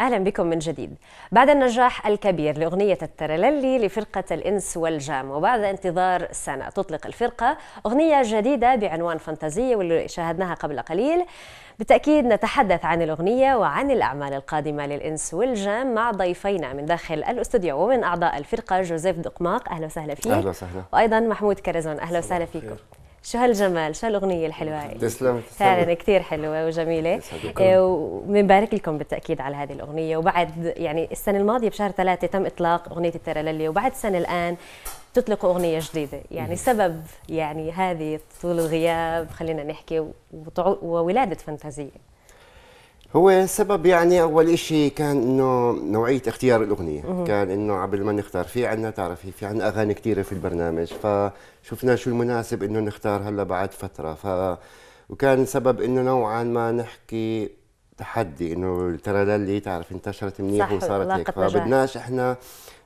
أهلا بكم من جديد بعد النجاح الكبير لأغنية الترللي لفرقة الإنس والجام وبعد انتظار سنة تطلق الفرقة أغنية جديدة بعنوان فانتازية واللي شاهدناها قبل قليل بالتأكيد نتحدث عن الأغنية وعن الأعمال القادمة للإنس والجام مع ضيفينا من داخل الأستوديو ومن أعضاء الفرقة جوزيف دقماق أهلا وسهلا فيك أهلا وسهلا وأيضا محمود كرزون أهلا وسهلا فيكم شو هالجمال شو هالاغنيه الحلوه هاي تسلم فعلا كثير حلوه وجميله آه، وبنبارك لكم بالتاكيد على هذه الاغنيه وبعد يعني السنه الماضيه بشهر ثلاثة تم اطلاق اغنيه الترللي وبعد سنه الان تطلقوا اغنيه جديده يعني سبب يعني هذه طول الغياب خلينا نحكي وولاده فانتازيه هو السبب يعني اول شيء كان انه نوعيه اختيار الاغنيه مه. كان انه قبل ما نختار في عندنا تعرفي في عندنا اغاني كثيره في البرنامج فشفنا شو المناسب انه نختار هلا بعد فتره ف وكان سبب انه نوعا ما نحكي تحدي انه اللي تعرف انتشرت منيح وصارت هيك فبدناش احنا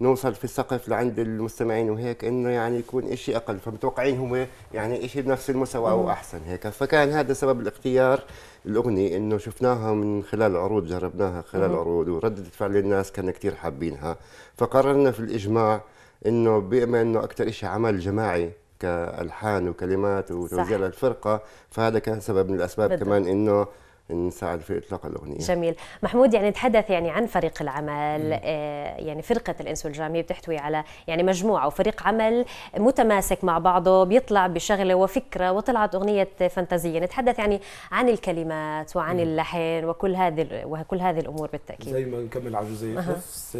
نوصل في السقف لعند المستمعين وهيك انه يعني يكون شيء اقل فمتوقعين هو يعني شيء بنفس المستوى او احسن هيك فكان هذا سبب الاختيار الاغنيه انه شفناها من خلال عروض جربناها خلال عروض ورده فعل الناس كان كثير حابينها فقررنا في الاجماع انه بما انه اكثر شيء عمل جماعي كالحان وكلمات وتوزيع للفرقه فهذا كان سبب من الاسباب بدل. كمان انه نساعد في اطلاق الاغنيه جميل محمود يعني تحدث يعني عن فريق العمل آه يعني فرقه والجامية بتحتوي على يعني مجموعه وفريق عمل متماسك مع بعضه بيطلع بشغله وفكره وطلعت اغنيه فانتازيه نتحدث يعني عن الكلمات وعن اللحن وكل هذه وكل هذه الامور بالتاكيد زي ما نكمل على جزئيه أه. نفس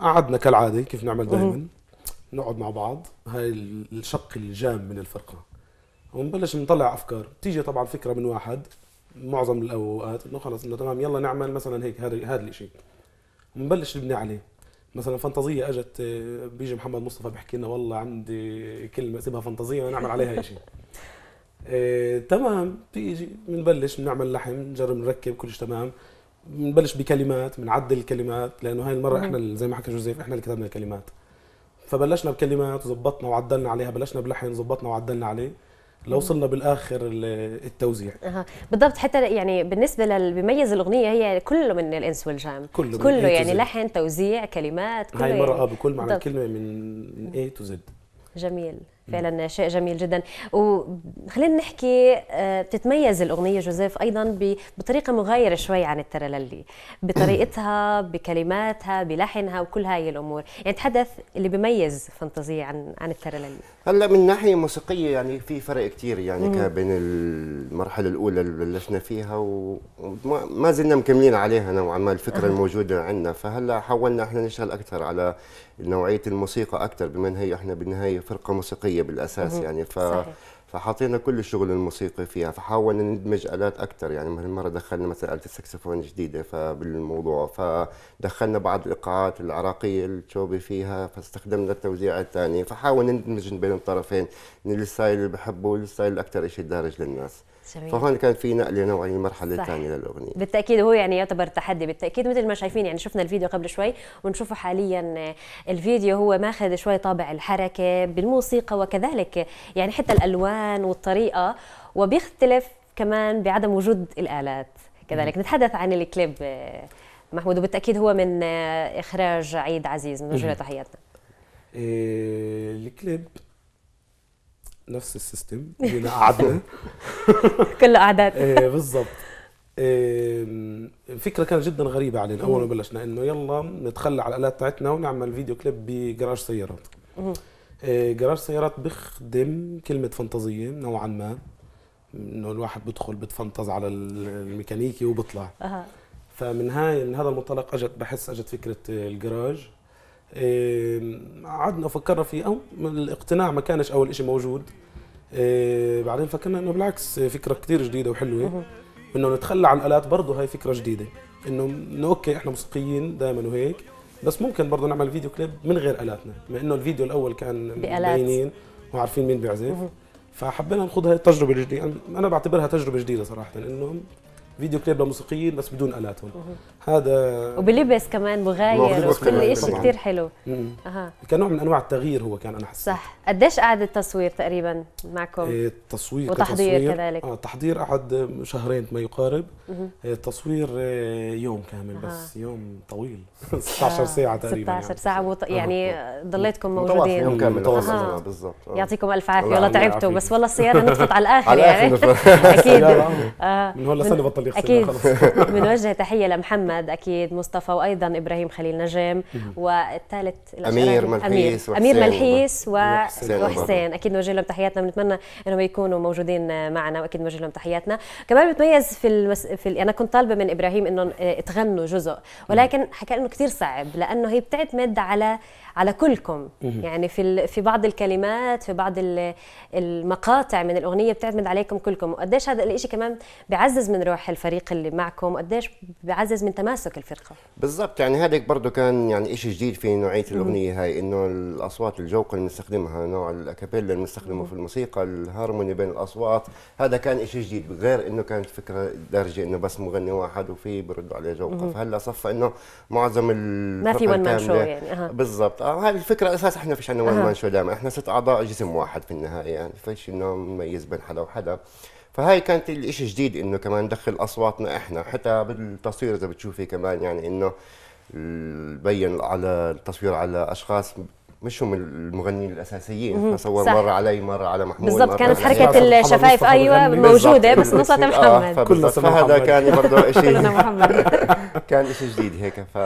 قعدنا كالعاده كيف نعمل دائما نقعد مع بعض هاي الشق الجام من الفرقه ونبلش نطلع افكار تيجي طبعا فكره من واحد معظم الاوقات انه خلص انه تمام يلا نعمل مثلا هيك هذا هذا الشيء نبلش نبني عليه مثلا فانتازيه اجت بيجي محمد مصطفى بحكي لنا والله عندي كلمه اسمها فانتازيه نعمل عليها شيء إيه تمام بيجي بنبلش بنعمل لحن نجرب نركب كلش تمام بنبلش بكلمات بنعدل الكلمات لانه هاي المره احنا زي ما حكى جوزيف احنا اللي كتبنا الكلمات فبلشنا بكلمات وظبطنا وعدلنا عليها بلشنا بلحن ظبطنا وعدلنا عليه لو وصلنا بالاخر التوزيع أه. بالضبط حتى يعني بالنسبه للي الاغنيه هي كله من الانس والجام كله, كله من يعني لحن توزيع كلمات كله هاي مرة يعني. آه، بكل معنى الكلمه من اي تو زد جميل فعلا شيء جميل جدا وخلينا نحكي آه، بتتميز الاغنيه جوزيف ايضا بطريقه مغايره شوي عن الترللي بطريقتها بكلماتها بلحنها وكل هاي الامور يعني تحدث اللي بيميز فانتازية عن عن الترللي هلا من ناحيه موسيقيه يعني في فرق كثير يعني كان بين المرحله الاولى اللي بلشنا فيها وما زلنا مكملين عليها نوعا ما الفكره الموجوده عندنا فهلا حاولنا احنا نشتغل اكثر على نوعيه الموسيقى اكثر بما ان هي احنا بالنهايه فرقه موسيقيه موسيقيه بالاساس يعني ف فحطينا كل الشغل الموسيقي فيها فحاولنا ندمج الات اكثر يعني مثل مره دخلنا مثلا اله السكسفون جديده فبالموضوع فدخلنا بعض الايقاعات العراقيه التشوبي فيها فاستخدمنا التوزيع الثاني فحاولنا ندمج بين الطرفين من يعني الستايل اللي بحبه والستايل اكثر شيء دارج للناس جميل. فهون كان في نقله نوعيه المرحله الثانيه للاغنيه بالتاكيد هو يعني يعتبر تحدي بالتاكيد مثل ما شايفين يعني شفنا الفيديو قبل شوي ونشوفه حاليا آه، الفيديو هو ماخذ شوي طابع الحركه بالموسيقى وكذلك يعني حتى الالوان والطريقه وبيختلف كمان بعدم وجود الالات كذلك م. نتحدث عن الكليب آه، محمود وبالتاكيد هو من آه، اخراج عيد عزيز من وجهه تحياتنا الكليب نفس السيستم جينا قعدنا كله قعدات ايه بالظبط الفكره إيه، كانت جدا غريبه علينا اول ما بلشنا انه يلا نتخلى على الالات تاعتنا ونعمل فيديو كليب بجراج سيارات إيه، جراج سيارات بخدم كلمه فانتازيه نوعا ما انه الواحد بدخل بتفنطز على الميكانيكي وبطلع فمن هاي من هذا المنطلق اجت بحس اجت فكره الجراج قعدنا إيه، فكرنا فيه او الاقتناع ما كانش اول شيء موجود إيه، بعدين فكرنا انه بالعكس فكره كثير جديده وحلوه انه نتخلى عن الالات برضه هاي فكره جديده انه انه اوكي احنا موسيقيين دائما وهيك بس ممكن برضه نعمل فيديو كليب من غير الاتنا بما انه الفيديو الاول كان مبينين وعارفين مين بيعزف فحبينا نخوض هاي التجربه الجديده انا بعتبرها تجربه جديده صراحه انه فيديو كليب لموسيقيين بس بدون الاتهم هذا وبلبس كمان مغاير وكل شيء كثير حلو اها كنوع من انواع التغيير هو كان انا حسيت صح قديش قعد التصوير تقريبا معكم إيه التصوير وتحضير كذلك اه تحضير قعد شهرين ما يقارب إيه التصوير إيه، يوم كامل آه. بس يوم طويل 16 ساعه تقريبا 16 يعني. ساعه وط... يعني ضليتكم موجودين يوم كامل بالضبط آه. يعطيكم الف عافيه والله تعبتوا بس والله السياره نطفت على الاخر يعني اكيد من هون لسنه بطل اللي اكيد بنوجه تحيه لمحمد اكيد مصطفى وايضا ابراهيم خليل نجم والثالث امير ملحيس امير ملحيس وحسين اكيد نوجه لهم تحياتنا بنتمنى انهم يكونوا موجودين معنا واكيد نوجه لهم تحياتنا كمان بتميز في المس... في ال... انا كنت طالبه من ابراهيم انهم آه، تغنوا جزء ولكن حكى انه كثير صعب لانه هي بتعتمد على على كلكم يعني في ال... في بعض الكلمات في بعض ال... المقاطع من الاغنيه بتعتمد عليكم كلكم وقديش هذا الشيء كمان بيعزز من روح الفريق اللي معكم قديش بعزز من تماسك الفرقه بالضبط يعني هذاك برضه كان يعني شيء جديد في نوعيه الاغنيه هاي انه الاصوات الجوقه اللي بنستخدمها نوع الاكابيلا اللي بنستخدمه في الموسيقى الهارموني بين الاصوات هذا كان شيء جديد غير انه كانت فكره دارجه انه بس مغني واحد وفي برد عليه جوقه فهلا صفى انه معظم ما في ون مان شو يعني أه. بالضبط آه هاي الفكره اساس احنا فيش عندنا ون مان شو دائما احنا ست اعضاء جسم واحد في النهايه يعني فيش انه نميز بين حدا وحدا فهاي كانت الاشي جديد انه كمان ندخل اصواتنا احنا حتى بالتصوير اذا بتشوفي كمان يعني انه بين على التصوير على اشخاص مش هم المغنيين الاساسيين فصور مره علي مره على محمود بالضبط كانت حركه الشفايف ايوه موجوده بس نصت آه، محمد كل فهذا كان برضه شيء كان شيء جديد هيك ف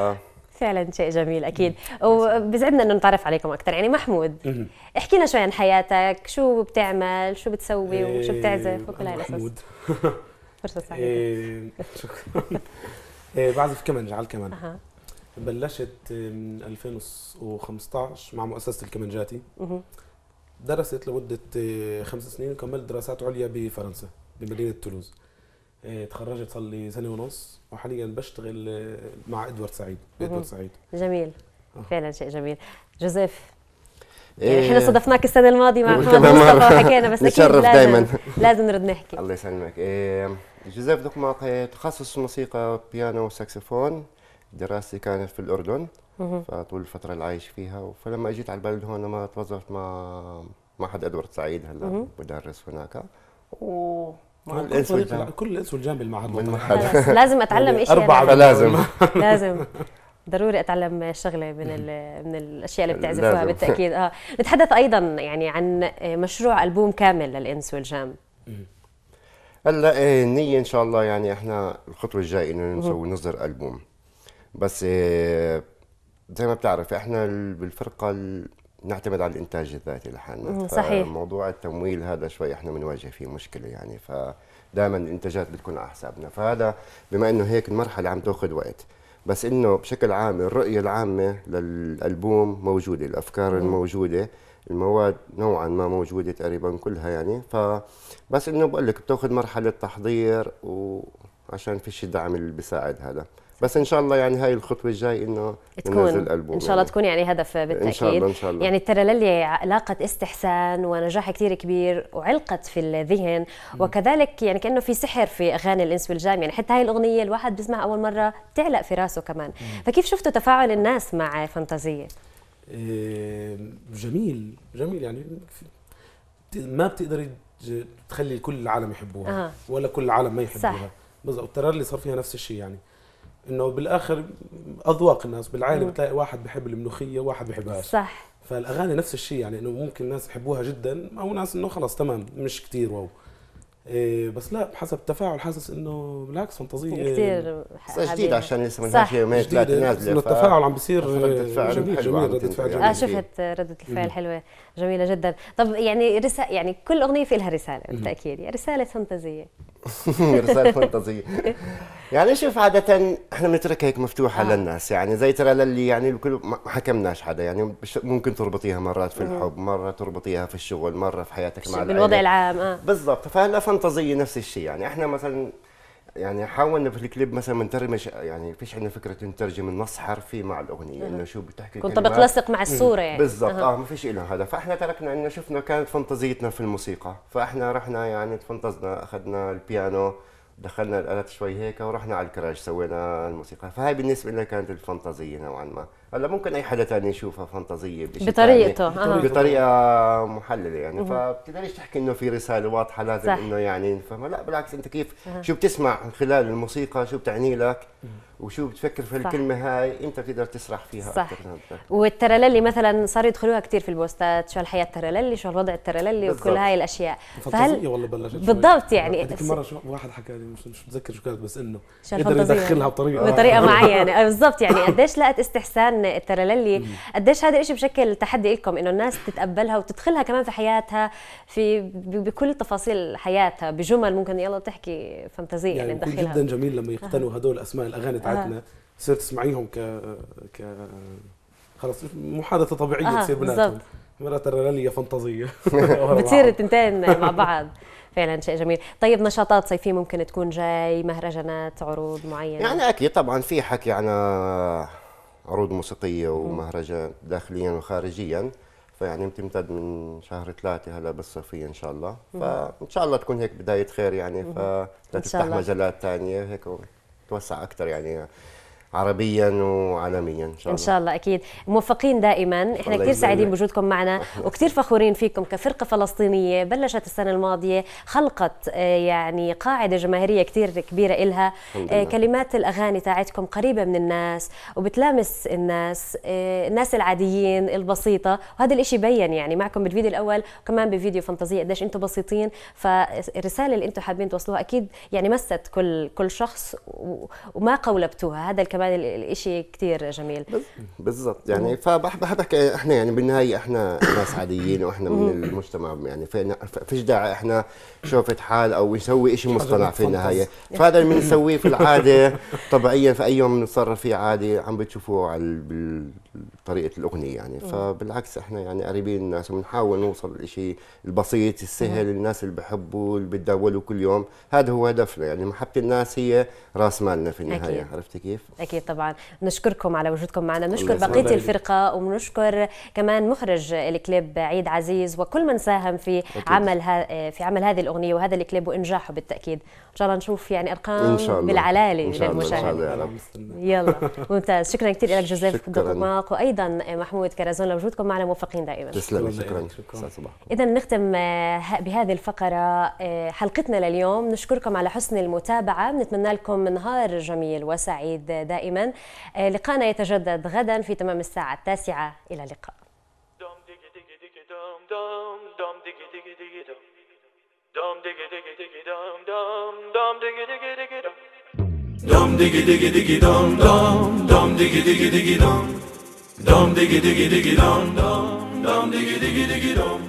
فعلا شيء جميل اكيد وبسعدنا انه نتعرف عليكم اكثر يعني محمود احكي لنا شوي عن حياتك شو بتعمل شو بتسوي وشو إيه، بتعزف وكل هاي القصص فرصه سعيده إيه، شكرا إيه، بعزف كمانجه على الكمان بلشت من 2015 مع مؤسسه الكمانجاتي درست لمده خمس سنين وكملت دراسات عليا بفرنسا بمدينه تولوز إيه، تخرجت صار لي سنه ونص وحاليا بشتغل آه، مع ادوارد سعيد ادوارد سعيد جميل آه. فعلا شيء جميل جوزيف إيه. يعني احنا صدفناك السنه الماضيه مع محمد مصطفى وحكينا بس اكيد لازم دايما. لازم نرد نحكي الله يسلمك إيه، جوزيف دقماق تخصص موسيقى بيانو وساكسفون دراستي كانت في الاردن فطول الفتره اللي عايش فيها فلما اجيت على البلد هون ما توظفت مع مع حد ادوارد سعيد هلا بدرس هناك و الاسود كل الاسود جنبي المعهد لازم اتعلم ايش اربعه لازم لازم ضروري اتعلم شغله من من الاشياء اللي بتعزفوها بالتاكيد اه نتحدث ايضا يعني عن مشروع البوم كامل للانس والجام هلا النية إيه، ان شاء الله يعني احنا الخطوة الجاية انه نسوي نصدر البوم بس إيه، زي ما بتعرف احنا بالفرقة نعتمد على الانتاج الذاتي لحالنا صحيح موضوع التمويل هذا شوي احنا بنواجه فيه مشكله يعني فدائما الانتاجات بتكون على حسابنا فهذا بما انه هيك المرحله عم تاخذ وقت بس انه بشكل عام الرؤيه العامه للالبوم موجوده الافكار مم. الموجوده المواد نوعا ما موجوده تقريبا كلها يعني فبس انه بقول لك بتاخذ مرحله تحضير وعشان فيش الدعم اللي بيساعد هذا بس ان شاء الله يعني هاي الخطوه الجاي انه تكون الالبوم ان شاء يعني. الله يعني. تكون يعني هدف بالتاكيد ان شاء الله ان شاء الله يعني الترللي لاقت استحسان ونجاح كثير كبير وعلقت في الذهن م. وكذلك يعني كانه في سحر في اغاني الانس والجام يعني حتى هاي الاغنيه الواحد بيسمعها اول مره بتعلق في راسه كمان م. فكيف شفتوا تفاعل الناس مع فانتازيه إيه، جميل جميل يعني ما بتقدري تخلي كل العالم يحبوها آه. ولا كل العالم ما يحبوها بالضبط اللي صار فيها نفس الشيء يعني انه بالاخر اذواق الناس بالعائله بتلاقي واحد بحب الملوخيه وواحد بحبهاش صح فالاغاني نفس الشيء يعني انه ممكن ناس يحبوها جدا او ناس انه خلص تمام مش كثير واو إيه بس لا حسب التفاعل حاسس انه بالعكس فانتازيه كثير إيه. جديد عشان لسه ما لهاش يومين ثلاثه نازله انه التفاعل عم بيصير رده فعل جميل جميل رده فعل جميله اه شفت رده الفعل حلوه جميله جدا طب يعني رسالة يعني كل اغنيه في لها رساله بالتاكيد يعني رساله فانتازيه رسالة فانتازيه يعني شوف عادة احنا بنتركها هيك مفتوحة آه. للناس يعني زي ترى للي يعني الكل ما حكمناش حدا يعني ممكن تربطيها مرات في آه. الحب مرة تربطيها في الشغل مرة في حياتك مع بالوضع العام اه بالضبط فهلا فانتازيه نفس الشيء يعني احنا مثلا يعني حاولنا في الكليب مثلا نترجم يعني فيش عندنا فكره نترجم النص حرفي مع الاغنيه انه شو بتحكي كنت بتلصق مع الصوره يعني بالضبط اه ما فيش له هذا فاحنا تركنا انه شفنا كانت فانتزيتنا في الموسيقى فاحنا رحنا يعني تفنطزنا اخذنا البيانو دخلنا الالات شوي هيك ورحنا على الكراج سوينا الموسيقى فهاي بالنسبه لنا كانت الفانتازيه نوعا ما هلا ممكن اي حدا تاني يشوفها فانتازيه بطريقته آه. بطريقه محلله يعني فبتقدريش تحكي انه في رساله واضحه لازم صح. انه يعني نفهمها لا بالعكس انت كيف شو بتسمع من خلال الموسيقى شو بتعني لك وشو بتفكر في الكلمه هاي انت بتقدر تسرح فيها صح والترللي مثلا صار يدخلوها كثير في البوستات شو الحياه الترللي شو الوضع الترللي وكل هاي الاشياء فهل والله بلشت بالضبط يعني مره شو واحد حكى لي مش متذكر شو كانت بس انه قدر يدخلها يعني؟ بطريقه بطريقه معينه آه، بالضبط يعني قديش لقت استحسان الترللي قديش هذا الشيء بشكل تحدي لكم انه الناس تتقبلها وتدخلها كمان في حياتها في بكل تفاصيل حياتها بجمل ممكن يلا تحكي فانتازيه يعني, يعني تدخلها جدا جميل لما يقتنوا هدول اسماء الاغاني تاعتنا تصير تسمعيهم ك ك خلص محادثه طبيعيه تصير بيناتهم مرة ترالية فانتازية بتصير التنتين مع بعض فعلا شيء جميل طيب نشاطات صيفية ممكن تكون جاي مهرجانات عروض معينة يعني أكيد طبعا في حكي عن عروض موسيقية ومهرجان داخليا وخارجيا فيعني بتمتد من شهر ثلاثة هلا بالصيفية إن شاء الله فإن شاء الله تكون هيك بداية خير يعني فتفتح مجالات ثانية هيك توسع أكثر يعني عربيا وعالميا ان شاء الله ان شاء الله اكيد موفقين دائما احنا كثير سعيدين بوجودكم معنا وكثير فخورين فيكم كفرقه فلسطينيه بلشت السنه الماضيه خلقت آه، يعني قاعده جماهيريه كثير كبيره إلها آه، كلمات الاغاني تاعتكم قريبه من الناس وبتلامس الناس آه، الناس العاديين البسيطه وهذا الإشي بين يعني معكم بالفيديو الاول وكمان بفيديو فانتازيه قديش انتم بسيطين فالرساله اللي انتم حابين توصلوها اكيد يعني مست كل كل شخص وما قولبتوها هذا الكلام كمان الشيء كثير جميل بالضبط يعني فبحب احكي احنا يعني بالنهايه احنا ناس عاديين واحنا من المجتمع يعني فيش داعي احنا شوفة حال او نسوي شيء مصطنع في النهايه فهذا اللي بنسويه في العاده طبيعيا في اي يوم بنتصرف فيه عادي عم بتشوفوه على طريقه الاغنيه يعني فبالعكس احنا يعني قريبين الناس وبنحاول نوصل لشيء البسيط السهل الناس اللي بحبوا اللي بتداولوا كل يوم هذا هو هدفنا يعني محبه الناس هي راس مالنا في النهايه عرفتي كيف؟ اكيد طبعا نشكركم على وجودكم معنا بنشكر بقيه الفرقه وبنشكر كمان مخرج الكليب عيد عزيز وكل من ساهم في أكيد. عمل في عمل هذه الاغنيه وهذا الكليب وانجاحه بالتاكيد ان شاء الله نشوف يعني ارقام إن شاء الله. إن شاء الله. للمشاهدين يلا ممتاز شكرا كثير لك جوزيف دقماق وايضا محمود كرزون لوجودكم معنا موفقين دائما تسلم شكرا, شكرا. اذا نختم آه، بهذه الفقره آه، حلقتنا لليوم نشكركم على حسن المتابعه بنتمنى لكم نهار جميل وسعيد دائما دائما لقاءنا يتجدد غدا في تمام الساعة التاسعة إلى اللقاء Dum diggy diggy diggy dum dum, dum diggy diggy diggy dum, dum diggy diggy diggy dum dum, dum diggy diggy diggy dum.